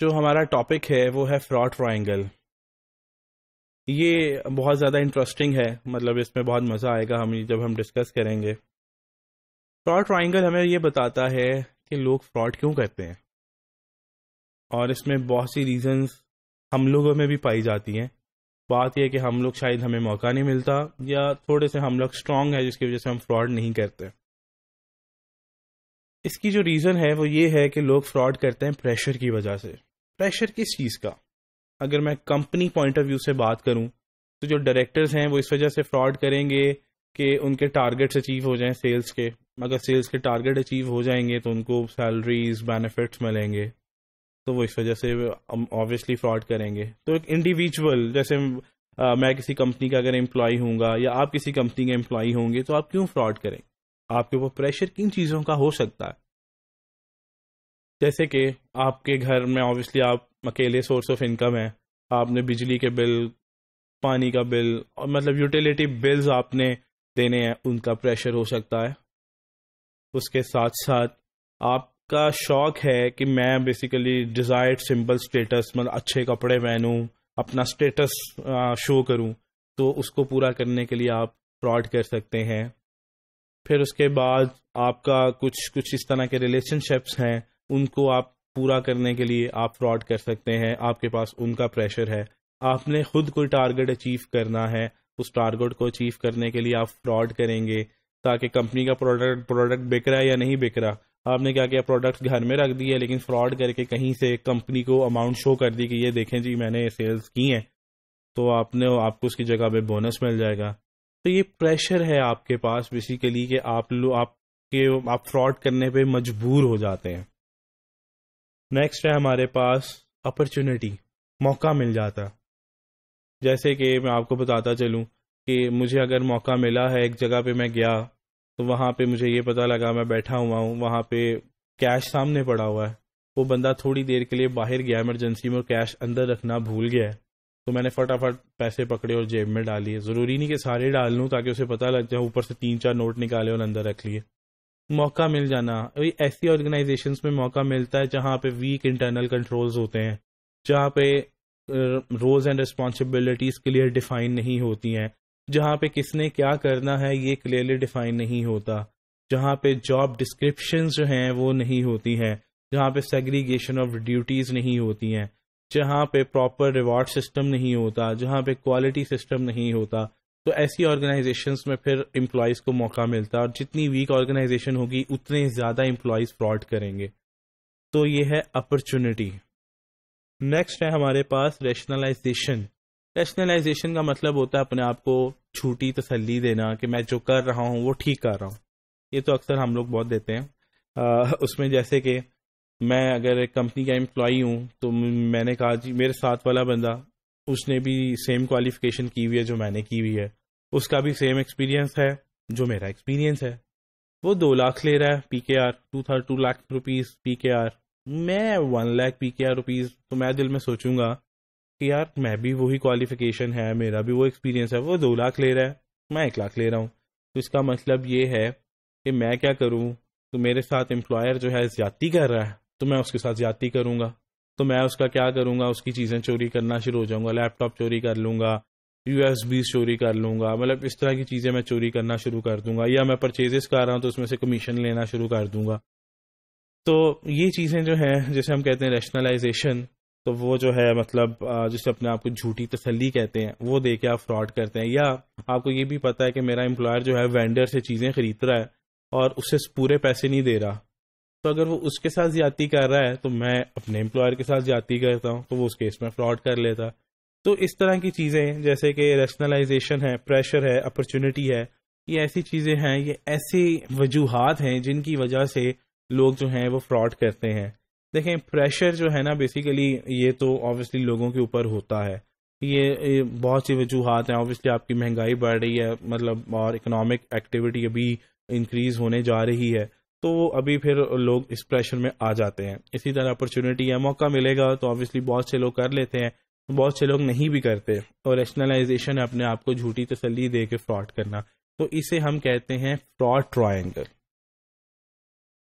जो हमारा टॉपिक है वो है फ्रॉड ट्राइंगल ये बहुत ज़्यादा इंटरेस्टिंग है मतलब इसमें बहुत मज़ा आएगा हम जब हम डिस्कस करेंगे फ्रॉड ट्राइंगल हमें ये बताता है कि लोग फ्रॉड क्यों करते हैं और इसमें बहुत सी रीजंस हम लोगों में भी पाई जाती हैं बात यह कि हम लोग शायद हमें मौका नहीं मिलता या थोड़े से हम लोग स्ट्रांग है जिसकी वजह से हम फ्रॉड नहीं करते इसकी जो रीज़न है वो ये है कि लोग फ्रॉड करते हैं प्रेशर की वजह से प्रेशर किस चीज़ का अगर मैं कंपनी पॉइंट ऑफ व्यू से बात करूं तो जो डायरेक्टर्स हैं वो इस वजह से फ्रॉड करेंगे कि उनके टारगेट्स अचीव हो जाएं सेल्स के अगर सेल्स के टारगेट अचीव हो जाएंगे तो उनको सैलरीज बेनिफिट्स मिलेंगे तो वो इस वजह से ऑब्वियसली um, फ्रॉड करेंगे तो एक इंडिविजुअल जैसे आ, uh, मैं किसी कंपनी का अगर एम्प्लॉय होंगे या आप किसी कंपनी के एम्प्लॉय होंगे तो आप क्यों फ्रॉड करें आपके ऊपर प्रेशर किन चीज़ों का हो सकता है जैसे कि आपके घर में ऑब्वियसली आप अकेले सोर्स ऑफ इनकम है आपने बिजली के बिल पानी का बिल और मतलब यूटिलिटी बिल्स आपने देने हैं उनका प्रेशर हो सकता है उसके साथ साथ आपका शौक है कि मैं बेसिकली डिज़ायर्ड सिंपल स्टेटस मतलब अच्छे कपड़े पहनूं अपना स्टेटस शो करूं तो उसको पूरा करने के लिए आप फ्रॉड कर सकते हैं फिर उसके बाद आपका कुछ कुछ इस तरह के रिलेशनशिप्स हैं उनको आप पूरा करने के लिए आप फ्रॉड कर सकते हैं आपके पास उनका प्रेशर है आपने खुद कोई टारगेट अचीव करना है उस टारगेट को अचीव करने के लिए आप फ्रॉड करेंगे ताकि कंपनी का प्रोडक्ट प्रोडक्ट बिक रहा है या नहीं बिक रहा आपने क्या किया प्रोडक्ट घर में रख दिया लेकिन फ्रॉड करके कहीं से कंपनी को अमाउंट शो कर दी कि ये देखें जी मैंने सेल्स की हैं तो आपने आपको उसकी जगह पे बोनस मिल जाएगा तो ये प्रेशर है आपके पास बेसिकली कि आप लोग आपके आप फ्रॉड करने पे मजबूर हो जाते हैं नेक्स्ट है हमारे पास अपॉर्चुनिटी मौका मिल जाता जैसे कि मैं आपको बताता चलूँ कि मुझे अगर मौका मिला है एक जगह पे मैं गया तो वहाँ पे मुझे ये पता लगा मैं बैठा हुआ हूँ वहाँ पे कैश सामने पड़ा हुआ है वो बंदा थोड़ी देर के लिए बाहर गया इमरजेंसी में और कैश अंदर रखना भूल गया है तो मैंने फटाफट पैसे पकड़े और जेब में डाल लिए ज़रूरी नहीं कि सारे डाल लूँ ताकि उसे पता लग जाए ऊपर से तीन चार नोट निकाले और अंदर रख लिए मौका मिल जाना ऐसी ऑर्गेनाइजेशन में मौका मिलता है जहाँ पे वीक इंटरनल कंट्रोल्स होते हैं जहाँ पे roles and responsibilities clear define नहीं होती हैं जहाँ पे किसने क्या करना है ये क्लियरली डिफाइन नहीं होता जहाँ पे जॉब डिस्क्रिप्शन जो हैं वो नहीं होती हैं जहाँ पे सेग्रीगेशन ऑफ ड्यूटीज नहीं होती हैं जहाँ पे प्रॉपर रिवॉर्ड सिस्टम नहीं होता जहाँ पे क्वालिटी सिस्टम नहीं होता तो ऐसी ऑर्गेनाइजेशंस में फिर एम्प्लॉयज़ को मौका मिलता है और जितनी वीक ऑर्गेनाइजेशन होगी उतने ज़्यादा एम्प्लॉयज़ फ्रॉड करेंगे तो ये है अपॉर्चुनिटी नेक्स्ट है हमारे पास रेशनलाइजेशन रेशनलाइजेशन का मतलब होता है अपने आप को छूटी तसली देना कि मैं जो कर रहा हूँ वो ठीक कर रहा हूँ ये तो अक्सर हम लोग बहुत देते हैं आ, उसमें जैसे कि मैं अगर कंपनी का एम्प्लॉई हूँ तो मैंने कहा जी मेरे साथ वाला बंदा उसने भी सेम क्वालिफिकेशन की हुई है जो मैंने की हुई है उसका भी सेम एक्सपीरियंस है जो मेरा एक्सपीरियंस है वो दो लाख ले रहा है PK K R two third two lakh rupees P K R मैं one lakh P K R rupees तो मैं दिल में सोचूंगा कि यार मैं भी वही क्वालिफिकेशन है मेरा भी वो एक्सपीरियंस है वो दो लाख ले रहा है मैं एक लाख ले रहा हूँ तो इसका मतलब ये है कि मैं क्या करूँ तो मेरे साथ एम्प्लॉयर जो है ज्यादा कर रहा है तो मैं उसके साथ ज्यादा करूँगा तो मैं उसका क्या करूंगा उसकी चीज़ें चोरी करना शुरू हो जाऊंगा लैपटॉप चोरी कर लूंगा यू एस चोरी कर लूंगा मतलब इस तरह की चीज़ें मैं चोरी करना शुरू कर दूंगा या मैं परचेजेस कर रहा हूँ तो उसमें से कमीशन लेना शुरू कर दूंगा तो ये चीज़ें जो है जैसे हम कहते हैं रेशनलाइजेशन तो वो जो है मतलब जिसे अपने आप को झूठी तसली कहते हैं वो दे के आप फ्रॉड करते हैं या आपको ये भी पता है कि मेरा एम्प्लॉयर जो है वेंडर से चीज़ें खरीद रहा है और उसे पूरे पैसे नहीं दे रहा तो अगर वो उसके साथ ज्यादा कर रहा है तो मैं अपने एम्प्लॉयर के साथ ज्यादा करता हूँ तो वो उस केस में फ्रॉड कर लेता तो इस तरह की चीज़ें जैसे कि रैशनलाइजेशन है प्रेशर है अपॉर्चुनिटी है ये ऐसी चीज़ें हैं ये ऐसी वजूहत हैं जिनकी वजह से लोग जो हैं वो फ्रॉड करते हैं देखें प्रेशर जो है ना बेसिकली ये तो ऑब्वियसली लोगों के ऊपर होता है ये, ये बहुत सी वजूहत हैं ऑब्वियसली आपकी महंगाई बढ़ रही है मतलब और इकोनॉमिक एक्टिविटी अभी इंक्रीज होने जा रही है तो अभी फिर लोग इस प्रेशर में आ जाते हैं इसी तरह अपॉर्चुनिटी या मौका मिलेगा तो ऑब्वियसली बहुत से लोग कर लेते हैं बहुत से लोग नहीं भी करते और रैशनलाइजेशन है अपने आप को झूठी तसली दे के फ्रॉड करना तो इसे हम कहते हैं फ्रॉड ट्रायंगल